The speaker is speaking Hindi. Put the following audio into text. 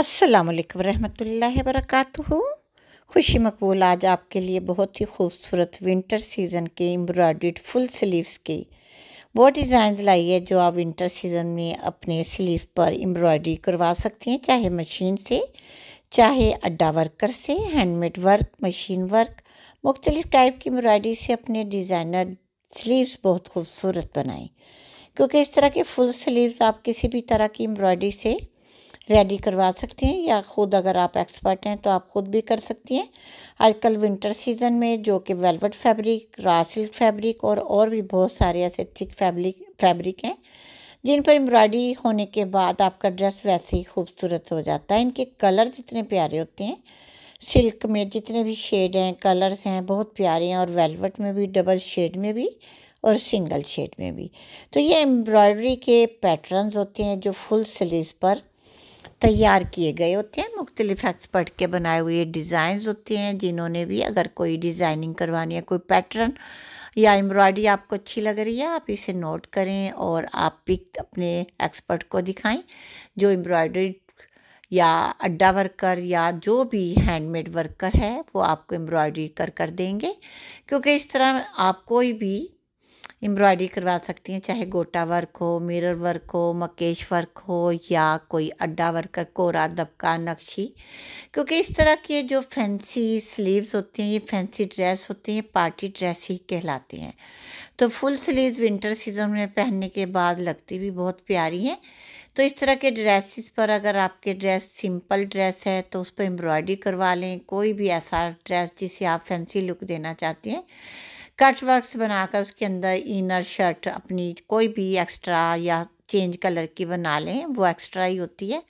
अस्सलाम वालेकुम रहमतुल्लाहि वरकatuह खुशी मकबूल आज आपके लिए बहुत ही खूबसूरत विंटर सीज़न के एम्ब्रॉयड फुल स्लीव्स के वो डिज़ाइन लाई है जो आप विंटर सीज़न में अपने स्लीव पर एम्ब्रॉयडरी करवा सकती हैं चाहे मशीन से चाहे अड्डा वर्कर से हैंडमेड वर्क मशीन वर्क मुख्तलिफ़ टाइप की एम्ब्रॉयडरी से अपने डिज़ाइनर स्लीव्स बहुत खूबसूरत बनाएं क्योंकि इस तरह के फुल स्लीव्स आप किसी भी तरह की एम्ब्रॉयडरी से रेडी करवा सकती हैं या ख़ुद अगर आप एक्सपर्ट हैं तो आप ख़ुद भी कर सकती हैं आजकल विंटर सीज़न में जो कि velvet fabric raw silk fabric और और भी बहुत सारे ऐसे थिक फैब्रिक फैब्रिक हैं जिन पर एम्ब्रॉयडरी होने के बाद आपका ड्रेस वैसे ही खूबसूरत हो जाता है इनके कलर इतने प्यारे होते हैं सिल्क में जितने भी शेड हैं कलर्स हैं बहुत प्यारे हैं और वेलवेट में भी डबल शेड में भी और सिंगल शेड में भी तो ये एम्ब्रॉयडरी के पैटर्न्स होते हैं जो फुल स्लीव पर तैयार किए गए होते हैं मुख्तलिफ एक्सपर्ट के बनाए हुए डिज़ाइंस होते हैं जिन्होंने भी अगर कोई डिज़ाइनिंग करवानी है कोई पैटर्न या एम्ब्रॉयडरी आपको अच्छी लग रही है आप इसे नोट करें और आप पिक अपने एक्सपर्ट को दिखाएं जो एम्ब्रॉयडरी या अड्डा वर्कर या जो भी हैंडमेड वर्कर है वो आपको एम्ब्रॉयडरी कर कर देंगे क्योंकि इस तरह आप कोई भी एम्ब्रॉयडरी करवा सकती हैं चाहे गोटा वर्क हो मिरर वर्क हो मकेश वर्क हो या कोई अड्डा वर्क कोरा दबका नक्शी क्योंकि इस तरह के जो फैंसी स्लीव्स होती हैं ये फैंसी ड्रेस होती हैं पार्टी ड्रेस ही कहलाती हैं तो फुल स्लीव विंटर सीजन में पहनने के बाद लगती भी बहुत प्यारी हैं तो इस तरह के ड्रेसिस पर अगर आपके ड्रेस सिंपल ड्रेस है तो उस पर एम्ब्रॉयडरी करवा लें कोई भी ऐसा ड्रेस जिसे आप फैंसी लुक देना चाहती हैं कट वर्कस बनाकर उसके अंदर इनर शर्ट अपनी कोई भी एक्स्ट्रा या चेंज कलर की बना लें वो एक्स्ट्रा ही होती है